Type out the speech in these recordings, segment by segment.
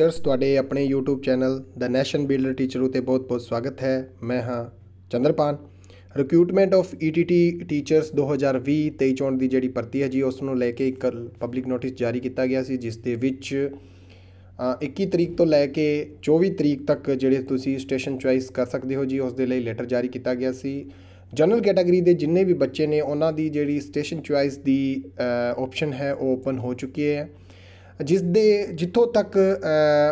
teachers ਤੁਹਾਡੇ ਆਪਣੇ YouTube channel the nation builder teacher ਉਤੇ ਬਹੁਤ-ਬਹੁਤ ਸਵਾਗਤ ਹੈ ਮੈਂ ਹਾਂ Chandrapan recruitment of ETT teachers 2020-23 ਚੋਣ ਦੀ ਜਿਹੜੀ ਭਰਤੀ ਹੈ ਜੀ ਉਸ ਨੂੰ ਲੈ ਕੇ ਇੱਕ ਪਬਲਿਕ ਨੋਟਿਸ ਜਾਰੀ ਕੀਤਾ ਗਿਆ ਸੀ ਜਿਸ ਦੇ ਵਿੱਚ 21 ਤਰੀਕ ਤੋਂ ਲੈ ਕੇ 24 ਤਰੀਕ ਤੱਕ ਜਿਹੜੇ ਤੁਸੀਂ ਸਟੇਸ਼ਨ ਚੁਆਇਸ ਕਰ ਸਕਦੇ ਹੋ ਜੀ ਉਸ ਦੇ ਲਈ ਲੈਟਰ ਜਾਰੀ ਕੀਤਾ ਗਿਆ ਸੀ ਜਨਰਲ ਕੈਟਾਗਰੀ ਦੇ ਜਿੰਨੇ ਵੀ ਬੱਚੇ ਨੇ ਉਹਨਾਂ ਦੀ ਜਿਹੜੀ ਸਟੇਸ਼ਨ ਚੁਆਇਸ ਦੀ ਆਪਸ਼ਨ ਹੈ ਉਹ ਓਪਨ ਹੋ ਚੁੱਕੀ ਹੈ ਜਿਸ ਦੇ ਜਿੱਥੋਂ ਤੱਕ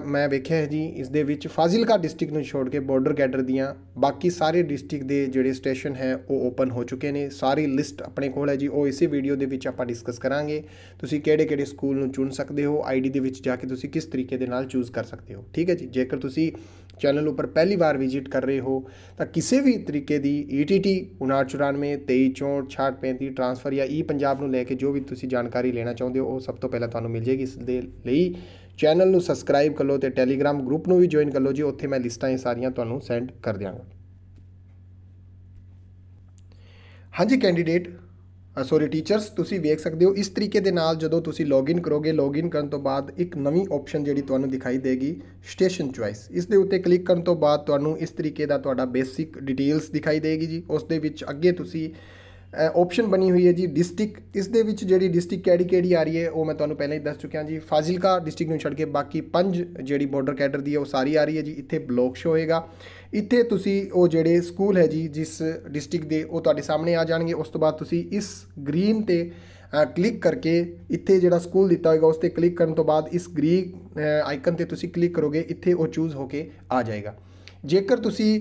ਮੈਂ ਵੇਖਿਆ ਹੈ ਜੀ ਇਸ ਦੇ ਵਿੱਚ ਫਾਜ਼ਿਲਕਾ ਡਿਸਟ੍ਰਿਕਟ ਨੂੰ ਛੋੜ ਕੇ ਬਾਰਡਰ ਕੈਡਰ ਦੀਆਂ ਬਾਕੀ ਸਾਰੇ ਡਿਸਟ੍ਰਿਕਟ ਦੇ ਜਿਹੜੇ ਸਟੇਸ਼ਨ ਹੈ ਉਹ ਓਪਨ ਹੋ ਚੁੱਕੇ ਨੇ ਸਾਰੀ ਲਿਸਟ ਆਪਣੇ ਕੋਲ ਹੈ ਜੀ ਉਹ ਇਸੇ ਵੀਡੀਓ ਦੇ ਵਿੱਚ ਆਪਾਂ ਡਿਸਕਸ ਕਰਾਂਗੇ ਤੁਸੀਂ ਕਿਹੜੇ ਕਿਹੜੇ ਸਕੂਲ ਨੂੰ ਚੁਣ ਸਕਦੇ ਹੋ ਆਈਡੀ ਦੇ ਵਿੱਚ ਜਾ ਕੇ ਤੁਸੀਂ ਕਿਸ ਤਰੀਕੇ ਦੇ ਨਾਲ ਚੂਜ਼ ਕਰ ਸਕਦੇ ਹੋ ਠੀਕ ਹੈ ਜੀ ਜੇਕਰ ਤੁਸੀਂ ਚੈਨਲ ਉੱਪਰ ਪਹਿਲੀ ਵਾਰ ਵਿਜ਼ਿਟ ਕਰ ਰਹੇ ਹੋ ਤਾਂ ਕਿਸੇ ਵੀ ਤਰੀਕੇ ਦੀ ETT 5994 236465 ਟ੍ਰਾਂਸਫਰ ਜਾਂ ਈ e ਪੰਜਾਬ ਨੂੰ ਲੈ ਕੇ ਜੋ ਵੀ ਤੁਸੀਂ ਜਾਣਕਾਰੀ ਲੈਣਾ ਚਾਹੁੰਦੇ ਹੋ ਉਹ ਸਭ ਤੋਂ ਪਹਿਲਾਂ ਤੁਹਾਨੂੰ ਮਿਲ ਜੇਗੀ ਇਸ ਦੇ ਲਈ ਚੈਨਲ ਨੂੰ ਸਬਸਕ੍ਰਾਈਬ ਕਰ ਲਓ ਤੇ ਟੈਲੀਗ੍ਰam ਗਰੁੱਪ ਨੂੰ ਵੀ ਜੁਆਇਨ ਕਰ ਲਓ ਜੀ ਉੱਥੇ ਮੈਂ ਲਿਸਟਾਂ ਇਹ ਸਾਰੀਆਂ ਤੁਹਾਨੂੰ ਸੈਂਡ ਕਰ ਦਿਆਂਗਾ ਹਾਂਜੀ ਕੈਂਡੀਡੇਟ ਸੌਰੀ ਟੀਚਰਸ ਤੁਸੀਂ ਵੇਖ ਸਕਦੇ ਹੋ ਇਸ ਤਰੀਕੇ ਦੇ ਨਾਲ ਜਦੋਂ ਤੁਸੀਂ ਲੌਗਇਨ ਕਰੋਗੇ ਲੌਗਇਨ ਕਰਨ ਤੋਂ ਬਾਅਦ ਇੱਕ ਨਵੀਂ ਆਪਸ਼ਨ ਜਿਹੜੀ ਤੁਹਾਨੂੰ ਦਿਖਾਈ ਦੇਗੀ ਸਟੇਸ਼ਨ ਚੁਆਇਸ ਇਸ ਦੇ ਉੱਤੇ ਕਲਿੱਕ ਕਰਨ ਤੋਂ ਬਾਅਦ ਤੁਹਾਨੂੰ ਇਸ ਤਰੀਕੇ ਦਾ ਤੁਹਾਡਾ ਬੇਸਿਕ ਡਿਟੇਲਸ ਦਿਖਾਈ ਦੇਗੀ ਜੀ ਉਸ ਦੇ ਵਿੱਚ ਅੱਗੇ ਤੁਸੀਂ ਆਪਸ਼ਨ ਬਣੀ ਹੋਈ ਹੈ ਜੀ ਡਿਸਟ੍ਰਿਕਟ ਇਸ ਦੇ ਵਿੱਚ ਜਿਹੜੀ ਡਿਸਟ੍ਰਿਕਟ ਕਿਹੜੀ ਕਿਹੜੀ ਆ ਰਹੀ ਹੈ ਉਹ ਮੈਂ ਤੁਹਾਨੂੰ ਪਹਿਲਾਂ ਹੀ ਦੱਸ ਚੁੱਕਿਆ ਜੀ ਫਾਜ਼ਿਲਕਾ ਡਿਸਟ੍ਰਿਕਟ ਨੂੰ ਛੱਡ ਕੇ ਬਾਕੀ ਪੰਜ ਜਿਹੜੀ ਬਾਰਡਰ ਕੈਡਰ ਦੀ ਹੈ ਉਹ ਸਾਰੀ ਆ ਰਹੀ ਹੈ ਜੀ ਇੱਥੇ ਬਲੌਕ ਸ਼ੋ ਹੋਏਗਾ ਇੱਥੇ ਤੁਸੀਂ ਉਹ ਜਿਹੜੇ ਸਕੂਲ ਹੈ ਜੀ ਜਿਸ ਡਿਸਟ੍ਰਿਕਟ ਦੇ ਉਹ ਤੁਹਾਡੇ ਸਾਹਮਣੇ ਆ ਜਾਣਗੇ ਉਸ ਤੋਂ ਬਾਅਦ ਤੁਸੀਂ ਇਸ ਗ੍ਰੀਨ ਤੇ ਕਲਿੱਕ ਕਰਕੇ ਇੱਥੇ ਜਿਹੜਾ ਸਕੂਲ ਦਿੱਤਾ ਹੋਏਗਾ ਉਸ ਤੇ ਕਲਿੱਕ ਕਰਨ ਤੋਂ ਬਾਅਦ ਇਸ ਗ੍ਰੀਨ ਆਈਕਨ ਤੇ ਤੁਸੀਂ ਕਲਿੱਕ ਕਰੋਗੇ ਇੱਥੇ ਉਹ ਚੂਜ਼ ਹੋ ਕੇ ਆ ਜਾਏਗਾ ਜੇਕਰ ਤੁਸੀਂ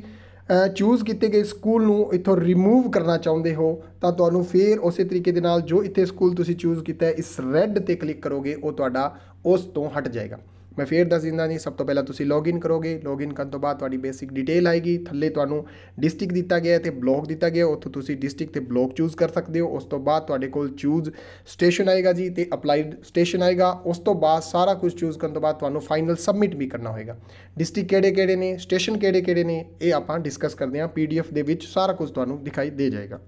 ਚੂਜ਼ ਕੀਤੇ ਗਏ ਸਕੂਲ ਨੂੰ ਇੱਥੋਂ ਰਿਮੂਵ ਕਰਨਾ ਚਾਹੁੰਦੇ ਹੋ ਤਾਂ ਤੁਹਾਨੂੰ ਫੇਰ ਉਸੇ ਤਰੀਕੇ ਦੇ ਨਾਲ ਜੋ ਇੱਥੇ ਸਕੂਲ ਤੁਸੀਂ ਚੂਜ਼ ਕੀਤਾ ਇਸ ਰੈੱਡ ਤੇ ਕਲਿੱਕ ਕਰੋਗੇ ਉਹ ਤੁਹਾਡਾ ਉਸ ਤੋਂ ਹਟ ਜਾਏਗਾ ਮੈਂ ਫੇਰ ਦੱਸ ਦਿੰਦਾ ਜੀ ਸਭ ਤੋਂ ਪਹਿਲਾਂ ਤੁਸੀਂ ਲੌਗਇਨ ਕਰੋਗੇ ਲੌਗਇਨ ਕਰਨ ਤੋਂ ਬਾਅਦ ਤੁਹਾਡੀ ਬੇਸਿਕ ਡਿਟੇਲ ਆਏਗੀ ਥੱਲੇ ਤੁਹਾਨੂੰ ਡਿਸਟ੍ਰਿਕਟ ਦਿੱਤਾ ਗਿਆ ਤੇ ਬਲੌਕ ਦਿੱਤਾ ਗਿਆ ਉੱਥੋਂ ਤੁਸੀਂ ਡਿਸਟ੍ਰਿਕਟ ਤੇ ਬਲੌਕ ਚੂਜ਼ ਕਰ ਸਕਦੇ ਹੋ ਉਸ ਤੋਂ ਬਾਅਦ ਤੁਹਾਡੇ ਕੋਲ ਚੂਜ਼ ਸਟੇਸ਼ਨ ਆਏਗਾ ਜੀ ਤੇ ਅਪਲਾਈਡ ਸਟੇਸ਼ਨ ਆਏਗਾ ਉਸ ਤੋਂ ਬਾਅਦ ਸਾਰਾ ਕੁਝ ਚੂਜ਼ ਕਰਨ ਤੋਂ ਬਾਅਦ ਤੁਹਾਨੂੰ ਫਾਈਨਲ ਸਬਮਿਟ ਵੀ ਕਰਨਾ ਹੋਏਗਾ ਡਿਸਟ੍ਰਿਕਟ ਕਿਹੜੇ ਕਿਹੜੇ ਨੇ ਸਟੇਸ਼ਨ ਕਿਹੜੇ ਕਿਹੜੇ ਨੇ ਇਹ ਆਪਾਂ ਡਿਸਕਸ ਕਰਦੇ ਹਾਂ ਪੀਡੀਐਫ ਦੇ ਵਿੱਚ ਸਾਰਾ ਕੁਝ ਤੁਹਾਨੂੰ ਦਿਖਾਈ ਦੇ ਜਾਏਗਾ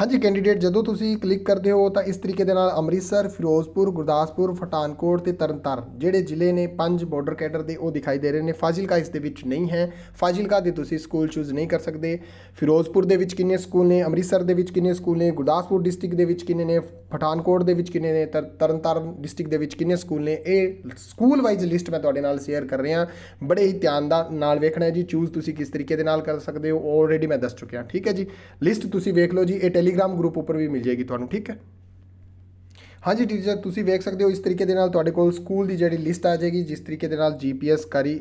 ਹਾਂਜੀ ਕੈਂਡੀਡੇਟ ਜਦੋਂ ਤੁਸੀਂ ਕਲਿੱਕ ਕਰਦੇ ਹੋ ਤਾਂ ਇਸ ਤਰੀਕੇ ਦੇ ਨਾਲ ਅੰਮ੍ਰਿਤਸਰ ਫਿਰੋਜ਼ਪੁਰ ਗੁਰਦਾਸਪੁਰ ਫਟਾਨਕੋਟ ਤੇ ਤਰਨਤਾਰਨ ਜਿਹੜੇ ਜ਼ਿਲ੍ਹੇ ਨੇ ਪੰਜ ਬਾਰਡਰ ਕੈਡਰ ਦੇ ਉਹ ਦਿਖਾਈ ਦੇ ਰਹੇ ਨੇ ਫਾਜ਼ਿਲਕਾ ਇਸ ਦੇ ਵਿੱਚ ਨਹੀਂ ਹੈ ਫਾਜ਼ਿਲਕਾ ਦੇ ਤੁਸੀਂ ਸਕੂਲ ਚੂਜ਼ ਨਹੀਂ ਕਰ ਸਕਦੇ ਫਿਰੋਜ਼ਪੁਰ ਦੇ ਵਿੱਚ ਕਿੰਨੇ ਸਕੂਲ ਨੇ ਅੰਮ੍ਰਿਤਸਰ ਦੇ ਵਿੱਚ ਕਿੰਨੇ ਸਕੂਲ ਨੇ ਗੁਰਦਾਸਪੁਰ ਡਿਸਟ੍ਰਿਕਟ ਦੇ ਵਿੱਚ ਕਿੰਨੇ ਨੇ ਫਟਾਨਕੋਟ ਦੇ ਵਿੱਚ ਕਿੰਨੇ ਨੇ ਤਰਨਤਾਰਨ ਡਿਸਟ੍ਰਿਕਟ ਦੇ ਵਿੱਚ ਕਿੰਨੇ ਸਕੂਲ ਨੇ ਇਹ ਸਕੂਲ ਵਾਈਜ਼ ਲਿਸਟ ਮੈਂ ਤੁਹਾਡੇ ਨਾਲ ਸ਼ੇਅਰ ਕਰ ਰਿਹਾ ਬੜੇ ਹੀ ਧਿਆਨ ਦਾ ਨਾਲ ਵੇਖਣਾ ਹੈ ਜੀ ਚੂਜ਼ ਤੁਸੀਂ ਕਿਸ ਤਰੀਕੇ ਦੇ ਨਾਲ ਕਰ ਸਕਦੇ ਹੋ ਆਲਰੇਡੀ ਮੈਂ ਦੱਸ ਚੁੱਕਿਆ ਠੀਕ ਹੈ ਜੀ ਲਿਸਟ ਤੁਸੀਂ ਵੇਖ ਲਓ ਜੀ ਇਹ ਟੈਲੀਗ੍ਰਾਮ ਗਰੁੱਪ ਉੱਪਰ ਵੀ ਮਿਲ ਜਾਏਗੀ ਤੁਹਾਨੂੰ ਠੀਕ ਹੈ ਹਾਂਜੀ ਟੀਚਰ ਤੁਸੀਂ ਵੇਖ ਸਕਦੇ ਹੋ ਇਸ ਤਰੀਕੇ ਦੇ ਨਾਲ ਤੁਹਾਡੇ ਕੋਲ ਸਕੂਲ ਦੀ ਜਿਹੜੀ ਲਿਸਟ ਆ ਜਾਏਗੀ ਜਿਸ ਤਰੀਕੇ ਦੇ ਨਾਲ ਜੀਪੀਐਸ ਕਰੀ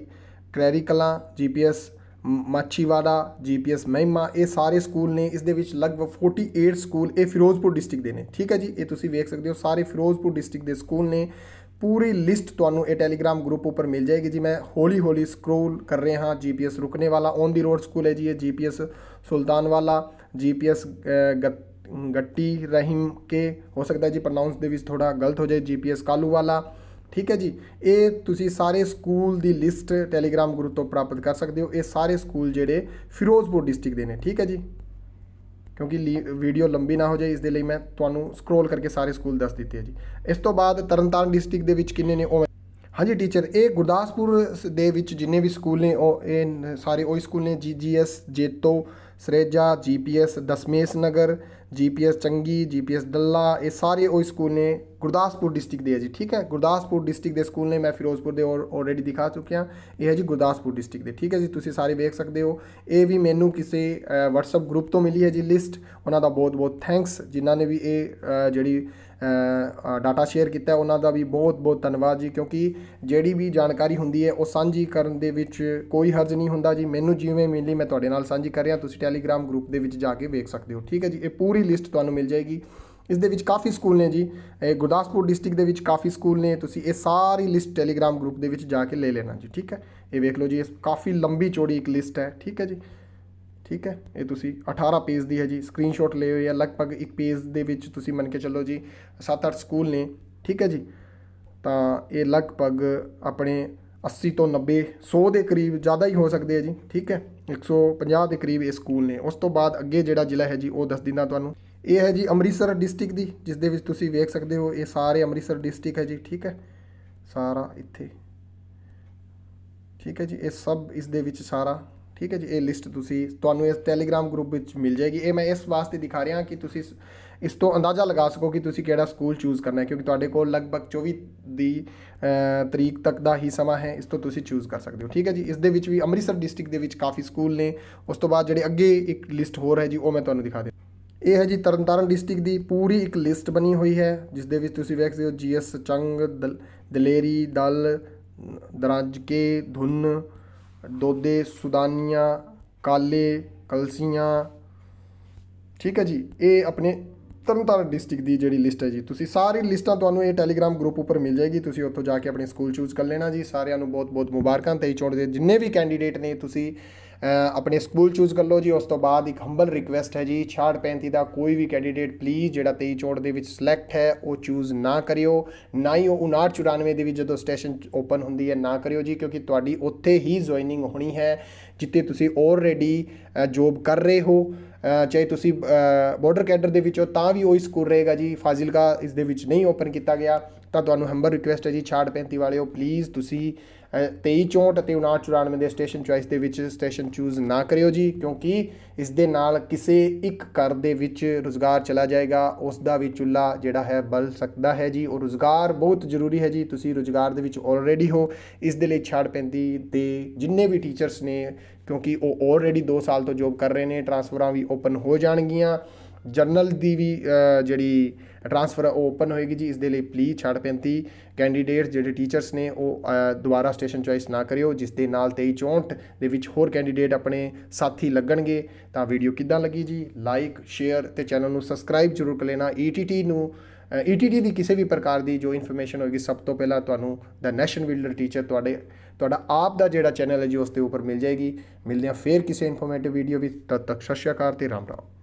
ਕ੍ਰੈਰੀ ਜੀਪੀਐਸ ਮਾਛੀਵਾੜਾ ਜੀਪੀਐਸ ਮਹਿਮਾ ਇਹ ਸਾਰੇ ਸਕੂਲ ਨੇ ਇਸ ਦੇ ਵਿੱਚ ਲਗਭਗ 48 ਸਕੂਲ ਇਹ ਫਿਰੋਜ਼ਪੁਰ ਡਿਸਟ੍ਰਿਕਟ ਦੇ ਨੇ ਠੀਕ ਹੈ ਜੀ ਇਹ ਤੁਸੀਂ ਵੇਖ ਸਕਦੇ ਹੋ ਸਾਰੇ ਫਿਰੋਜ਼ਪੁਰ ਡਿਸਟ੍ਰਿਕਟ ਦੇ ਸਕੂਲ ਨੇ ਪੂਰੀ ਲਿਸਟ ਤੁਹਾਨੂੰ ਇਹ ਟੈਲੀਗ੍ਰam ਗਰੁੱਪ ਉੱਪਰ ਮਿਲ ਜਾਏਗੀ ਜੀ ਮੈਂ ਹੌਲੀ ਹੌਲੀ ਸਕਰੋਲ ਕਰ ਰਿਹਾ ਹਾਂ ਜੀਪੀਐਸ ਰੁਕਨੇ ਵਾਲਾ ਔਨ ਦੀ ਰੋਡ ਸਕੂਲ ਹੈ ਜੀ ਇਹ ਜੀਪੀਐਸ ਸੁਲਤਾਨ ਵਾਲਾ ਜੀਪੀਐਸ ਗੱਟੀ ਰਹੀਮ ਕੇ ਹੋ ਸਕਦਾ ਜੀ ਪ੍ਰੋਨਾਂਸ ਦੇ ਵਿੱਚ ਥੋੜਾ ਗਲਤ ਹੋ ਜਾਏ ਜੀਪੀਐਸ ਕਾਲੂ ਵਾਲਾ ਠੀਕ ਹੈ ਜੀ ਇਹ ਤੁਸੀਂ ਸਾਰੇ ਸਕੂਲ ਦੀ ਲਿਸਟ ਟੈਲੀਗ੍ਰam ਗਰੁੱਪ ਤੋਂ ਪ੍ਰਾਪਤ ਕਰ ਸਕਦੇ ਹੋ ਇਹ ਸਾਰੇ ਸਕੂਲ ਜਿਹੜੇ ਫਿਰੋਜ਼ਪੁਰ ਡਿਸਟ੍ਰਿਕਟ ਦੇ ਨੇ ਠੀਕ ਹੈ ਜੀ ਕਿਉਂਕਿ ਵੀਡੀਓ ਲੰਬੀ ਨਾ ਹੋ ਜਾਏ ਇਸ ਦੇ ਲਈ ਮੈਂ ਤੁਹਾਨੂੰ ਸਕਰੋਲ ਕਰਕੇ ਸਾਰੇ ਸਕੂਲ ਦੱਸ ਦਿੱਤੇ ਆ ਜੀ ਇਸ ਤੋਂ ਬਾਅਦ ਤਰਨਤਾਰਨ ਡਿਸਟ੍ਰਿਕਟ ਦੇ ਵਿੱਚ ਕਿੰਨੇ ਨੇ ਉਹ ਹਾਂਜੀ ਟੀਚਰ ਇਹ ਗੁਰਦਾਸਪੁਰ ਦੇ ਵਿੱਚ ਜਿੰਨੇ ਵੀ ਸਕੂਲ ਨੇ ਉਹ ਇਹ ਸਾਰੇ ਉਹ ਸਕੂਲ ਨੇ GGS Jaito Sareja GPS Dashmesh Nagar GPS Changi GPS Dalla ਇਹ ਸਾਰੇ ਉਹ ਸਕੂਲ ਨੇ ਗੁਰਦਾਸਪੁਰ ਡਿਸਟ੍ਰਿਕਟ ਦੇ ਹੈ ਜੀ ਠੀਕ ਹੈ ਗੁਰਦਾਸਪੁਰ ਡਿਸਟ੍ਰਿਕਟ ਦੇ ਸਕੂਲ ਨੇ ਮੈਂ ਫਿਰੋਜ਼ਪੁਰ ਦੇ ਆਲਰੇਡੀ ਦਿਖਾ ਚੁੱਕਿਆ ਇਹ ਹੈ ਜੀ ਗੁਰਦਾਸਪੁਰ ਡਿਸਟ੍ਰਿਕਟ ਦੇ ਠੀਕ ਹੈ ਜੀ ਤੁਸੀਂ ਸਾਰੇ ਵੇਖ ਸਕਦੇ ਹੋ ਇਹ ਵੀ ਮੈਨੂੰ ਕਿਸੇ WhatsApp ਗਰੁੱਪ ਤੋਂ ਮਿਲੀ ਹੈ ਜੀ ਲਿਸਟ ਉਹਨਾਂ ਦਾ ਬਹੁਤ ਬਹੁਤ ਥੈਂਕਸ ਜਿਨ੍ਹਾਂ ਨੇ ਵੀ ਇਹ ਜਿਹੜੀ ਡਾਟਾ ਸ਼ੇਅਰ ਕੀਤਾ ਉਹਨਾਂ ਦਾ ਵੀ ਬਹੁਤ ਬਹੁਤ ਧੰਨਵਾਦ ਜੀ ਕਿਉਂਕਿ ਜਿਹੜੀ ਵੀ ਜਾਣਕਾਰੀ ਹੁੰਦੀ ਹੈ ਉਹ ਸਾਂਝੀ ਕਰਨ ਦੇ ਵਿੱਚ ਕੋਈ ਹਰਜ ਨਹੀਂ ਹੁੰਦਾ ਜੀ ਮੈਨੂੰ ਜਿਵੇਂ ਮਿਲੀ ਮੈਂ ਤੁਹਾਡੇ ਨਾਲ ਸਾਂਝੀ ਕਰ ਰਿਹਾ ਤੁਸੀਂ ਟੈਲੀਗ੍ਰਾਮ ਗਰੁੱਪ ਦੇ ਵਿੱਚ ਜਾ ਕੇ ਵੇਖ ਸਕਦੇ ਹੋ ਠੀਕ ਹੈ ਜੀ ਇਹ ਪੂਰੀ ਲਿਸਟ ਤੁਹਾਨੂੰ ਮਿਲ ਜਾਏਗੀ ਇਸ ਦੇ ਵਿੱਚ ਕਾਫੀ ਸਕੂਲ ਨੇ ਜੀ ਗੁਰਦਾਸਪੁਰ ਡਿਸਟ੍ਰਿਕਟ ਦੇ ਵਿੱਚ ਕਾਫੀ ਸਕੂਲ ਨੇ ਤੁਸੀਂ ਇਹ ਸਾਰੀ ਲਿਸਟ ਟੈਲੀਗ੍ਰਾਮ ਗਰੁੱਪ ਦੇ ਵਿੱਚ ਜਾ ਕੇ ਲੈ ਲੈਣਾ ਜੀ ਠੀਕ ਹੈ ਇਹ ਵੇਖ ਲਓ ਜੀ ਇਸ ਕਾਫੀ ਲੰਬੀ ਚੌੜੀ ਇੱਕ ਲਿਸਟ ਹੈ ਠੀਕ ਹੈ ਜੀ ਠੀਕ ਹੈ ਇਹ ਤੁਸੀਂ 18 ਪੇਜ ਦੀ ਹੈ ਜੀ ਸਕਰੀਨਸ਼ਾਟ ਲਏ ਹੋਏ ਆ ਲਗਭਗ ਇੱਕ ਪੇਜ ਦੇ ਵਿੱਚ ਤੁਸੀਂ ਮੰਨ ਕੇ ਚੱਲੋ ਜੀ 7-8 ਸਕੂਲ ਨੇ ਠੀਕ ਹੈ ਜੀ ਤਾਂ ਇਹ ਲਗਭਗ ਆਪਣੇ 80 ਤੋਂ 90 100 ਦੇ ਕਰੀਬ ਜ਼ਿਆਦਾ ਹੀ ਹੋ ਸਕਦੇ ਆ ਜੀ ਠੀਕ ਹੈ 150 ਦੇ ਕਰੀਬ ਇਹ ਸਕੂਲ ਨੇ ਉਸ ਤੋਂ ਬਾਅਦ ਅੱਗੇ ਜਿਹੜਾ ਜ਼ਿਲ੍ਹਾ ਹੈ ਜੀ ਉਹ ਦੱਸ ਦਿੰਦਾ ਤੁਹਾਨੂੰ ਇਹ ਹੈ ਜੀ ਅੰਮ੍ਰਿਤਸਰ ਡਿਸਟ੍ਰਿਕਟ ਦੀ ਜਿਸ ਦੇ ਵਿੱਚ ਤੁਸੀਂ ਵੇਖ ਸਕਦੇ ਹੋ ਇਹ ਸਾਰੇ ਅੰਮ੍ਰਿਤਸਰ ਡਿਸਟ੍ਰਿਕਟ ਹੈ ਜੀ ਠੀਕ ਹੈ ਸਾਰਾ ਇੱਥੇ ਠੀਕ ਹੈ ਜੀ ਇਹ ਸਭ ਇਸ ਦੇ ਵਿੱਚ ਸਾਰਾ ਠੀਕ ਹੈ ਜੀ ਇਹ ਲਿਸਟ ਤੁਸੀਂ ਤੁਹਾਨੂੰ ਇਸ ਟੈਲੀਗ੍ਰਾਮ ਗਰੁੱਪ ਵਿੱਚ ਮਿਲ ਜਾਏਗੀ ਇਹ ਮੈਂ ਇਸ ਵਾਸਤੇ ਦਿਖਾ ਰਿਹਾ ਕਿ ਤੁਸੀਂ ਇਸ ਤੋਂ ਅੰਦਾਜ਼ਾ ਲਗਾ ਸਕੋ ਕਿ ਤੁਸੀਂ ਕਿਹੜਾ ਸਕੂਲ ਚੂਜ਼ ਕਰਨਾ ਹੈ ਕਿਉਂਕਿ ਤੁਹਾਡੇ ਕੋਲ ਲਗਭਗ 24 ਦੀ ਤਰੀਕ ਤੱਕ ਦਾ ਹੀ ਸਮਾਂ ਹੈ ਇਸ ਤੋਂ ਤੁਸੀਂ ਚੂਜ਼ ਕਰ ਸਕਦੇ ਹੋ ਠੀਕ ਹੈ ਜੀ ਇਸ ਦੇ ਵਿੱਚ ਵੀ ਅੰਮ੍ਰਿਤਸਰ ਡਿਸਟ੍ਰਿਕਟ ਦੇ ਵਿੱਚ ਕਾਫੀ ਸਕੂਲ ਨੇ ਉਸ ਤੋਂ ਬਾਅਦ ਜਿਹੜੇ ਅੱਗੇ ਇੱਕ ਲਿਸਟ ਹੋਰ ਹੈ ਜੀ ਉਹ ਮੈਂ ਤੁਹਾਨੂੰ ਦਿਖਾ ਦੇ ਇਹ ਹੈ ਜੀ ਤਰਨਤਾਰਨ ਡਿਸਟ੍ਰਿਕਟ ਦੀ ਪੂਰੀ ਇੱਕ ਲਿਸਟ ਬਣੀ ਹੋਈ ਹੈ ਜਿਸ ਦੇ ਵਿੱਚ ਤੁਸੀਂ ਵੇਖ ਸਕਦੇ ਹੋ ਜੀਐਸ ਚੰਗ ਦਲੇਰੀ ਦਲ ਦਰਾਜ ਕੇ ਧੁੰਨ ਦੋਦੇ ਸੁਦਾਨੀਆਂ ਕਾਲੇ ਕਲਸੀਆਂ ਠੀਕ ਹੈ ਜੀ ਇਹ ਆਪਣੇ ਤਰਨਤਾਰਨ ਡਿਸਟ੍ਰਿਕਟ ਦੀ ਜਿਹੜੀ ਲਿਸਟ ਹੈ ਜੀ ਤੁਸੀਂ ਸਾਰੀ ਲਿਸਟਾਂ ਤੁਹਾਨੂੰ ਇਹ ਟੈਲੀਗ੍ਰਾਮ ਗਰੁੱਪ ਉੱਪਰ ਮਿਲ ਜਾਏਗੀ ਤੁਸੀਂ ਉੱਥੋਂ ਜਾ ਕੇ ਆਪਣੇ ਸਕੂਲ ਚੂਜ਼ ਕਰ ਲੈਣਾ ਜੀ ਸਾਰਿਆਂ ਨੂੰ ਬਹੁਤ ਬਹੁਤ ਮੁਬਾਰਕਾਂ 23 ਚੋਣ ਦੇ ਜਿੰਨੇ ਵੀ ਕੈਂਡੀਡੇਟ ਨੇ ਤੁਸੀਂ ਆਪਣੇ ਸਕੂਲ ਚੂਜ਼ ਕਰ ਲਓ ਜੀ ਉਸ ਤੋਂ ਬਾਅਦ ਇੱਕ ਹੰਬਲ ਰਿਕਵੈਸਟ ਹੈ ਜੀ 635 ਦਾ ਕੋਈ ਵੀ ਕੈਂਡੀਡੇਟ ਪਲੀਜ਼ ਜਿਹੜਾ 23 ਚੋੜ ਦੇ ਵਿੱਚ ਸਿਲੈਕਟ ਹੈ ਉਹ ਚੂਜ਼ ਨਾ ਕਰਿਓ ਨਾ ਹੀ ਉਹ 5994 ਦੇ ਵਿੱਚ ਜਦੋਂ ਸਟੇਸ਼ਨ ਓਪਨ ਹੁੰਦੀ ਹੈ ਨਾ ਕਰਿਓ ਜੀ ਕਿਉਂਕਿ ਤੁਹਾਡੀ ਉੱਥੇ ਹੀ ਜੁਆਇਨਿੰਗ ਹੋਣੀ ਹੈ ਜਿੱਤੇ ਤੁਸੀਂ ਆਲਰੇਡੀ ਜੋਬ ਕਰ ਰਹੇ ਹੋ ਚਾਹੇ ਤੁਸੀਂ ਬਾਰਡਰ ਕੈਡਰ ਦੇ ਵਿੱਚ ਹੋ ਤਾਂ ਵੀ ਉਹ ਹੀ ਸਕੂਲ ਰਹੇਗਾ ਜੀ ਫਾਜ਼ਿਲਕਾ ਇਸ ਦੇ ਵਿੱਚ ਨਹੀਂ ਓਪਨ ਕੀਤਾ ਗਿਆ ਤਾਂ ਤੁਹਾਨੂੰ ਹੰਬਰ ਰਿਕੁਐਸਟ ਹੈ ਜੀ 6535 ਵਾਲਿਓ ਪਲੀਜ਼ ਤੁਸੀਂ 2364 ਅਤੇ 5994 ਦੇ ਸਟੇਸ਼ਨ ਚੁਆਇਸ ਦੇ ਵਿੱਚ ਸਟੇਸ਼ਨ ਚੂਜ਼ ਨਾ ਕਰਿਓ ਜੀ ਕਿਉਂਕਿ ਇਸ ਦੇ ਨਾਲ ਕਿਸੇ ਇੱਕ ਘਰ ਦੇ ਵਿੱਚ ਰੋਜ਼ਗਾਰ ਚਲਾ ਜਾਏਗਾ ਉਸ ਦਾ ਵੀ ਚੁੱਲਾ ਜਿਹੜਾ ਹੈ ਬਲ ਸਕਦਾ ਹੈ ਜੀ ਉਹ ਰੋਜ਼ਗਾਰ ਬਹੁਤ ਜ਼ਰੂਰੀ ਹੈ ਜੀ ਤੁਸੀਂ ਰੋਜ਼ਗਾਰ ਦੇ ਵਿੱਚ ਆਲਰੇਡੀ ਹੋ ਇਸ ਦੇ ਲਈ 6535 ਦੇ ਜਿੰਨੇ ਵੀ ਟੀਚਰਸ ਨੇ ਕਿਉਂਕਿ ਉਹ ਆਲਰੇਡੀ 2 ਸਾਲ ਤੋਂ ਜੌਬ ਕਰ ਰਹੇ ਨੇ ਟ੍ਰਾਂਸਫਰਾਂ ਵੀ ਓਪਨ ਹੋ ਜਾਣਗੀਆਂ ਜਨਰਲ ਦੀ ਵੀ ਜਿਹੜੀ ਟਰਾਂਸਫਰ ਉਹ ਓਪਨ ਹੋਏਗੀ ਜੀ ਇਸ ਦੇ ਲਈ ਪਲੀਜ਼ ਛੱਡ ਪੈਂਤੀ ਕੈਂਡੀਡੇਟਸ ਜਿਹੜੇ ਟੀਚਰਸ ਨੇ ਉਹ ਦੁਬਾਰਾ ਸਟੇਸ਼ਨ ਚੁਆਇਸ ਨਾ ਕਰਿਓ ਜਿਸ ਦੇ ਨਾਲ 2364 ਦੇ ਵਿੱਚ ਹੋਰ ਕੈਂਡੀਡੇਟ ਆਪਣੇ ਸਾਥੀ ਲੱਗਣਗੇ ਤਾਂ ਵੀਡੀਓ ਕਿੱਦਾਂ ਲੱਗੀ ਜੀ ਲਾਈਕ ਸ਼ੇਅਰ ਤੇ ਚੈਨਲ ਨੂੰ ਸਬਸਕ੍ਰਾਈਬ ਜ਼ਰੂਰ ਕਰ ਲੈਣਾ ਈਟੀਟੀ e ਨੂੰ ਈਟੀਟੀ e ਦੀ ਕਿਸੇ ਵੀ ਪ੍ਰਕਾਰ ਦੀ ਜੋ ਇਨਫੋਰਮੇਸ਼ਨ ਹੋਏਗੀ ਸਭ ਤੋਂ ਪਹਿਲਾਂ ਤੁਹਾਨੂੰ ਦਾ ਨੈਸ਼ਨ ਬਿਲਡਰ ਟੀਚਰ ਤੁਹਾਡੇ ਤੁਹਾਡਾ ਆਪ ਦਾ ਜਿਹੜਾ ਚੈਨਲ ਹੈ ਜੀ ਉਸ ਦੇ ਉੱਪਰ ਮਿਲ ਜਾਏਗੀ ਮਿਲਦੇ ਆ ਫੇਰ ਕਿਸੇ ਇਨਫੋਰਮੇਟਿਵ ਵੀਡੀਓ ਵਿੱਚ ਤਦ ਤੱਕ ਸ਼ਸ਼ਿਆਕਾਰ ਤੇ ਰਾਮ ਰਾਮ